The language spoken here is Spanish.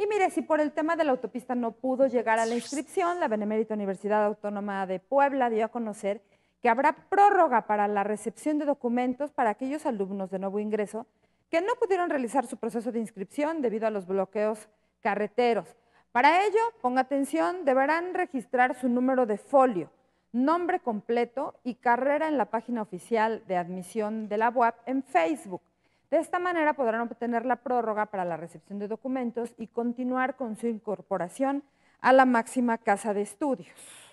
Y mire, si por el tema de la autopista no pudo llegar a la inscripción, la Benemérita Universidad Autónoma de Puebla dio a conocer que habrá prórroga para la recepción de documentos para aquellos alumnos de nuevo ingreso que no pudieron realizar su proceso de inscripción debido a los bloqueos carreteros. Para ello, ponga atención, deberán registrar su número de folio, nombre completo y carrera en la página oficial de admisión de la web en Facebook. De esta manera podrán obtener la prórroga para la recepción de documentos y continuar con su incorporación a la máxima casa de estudios.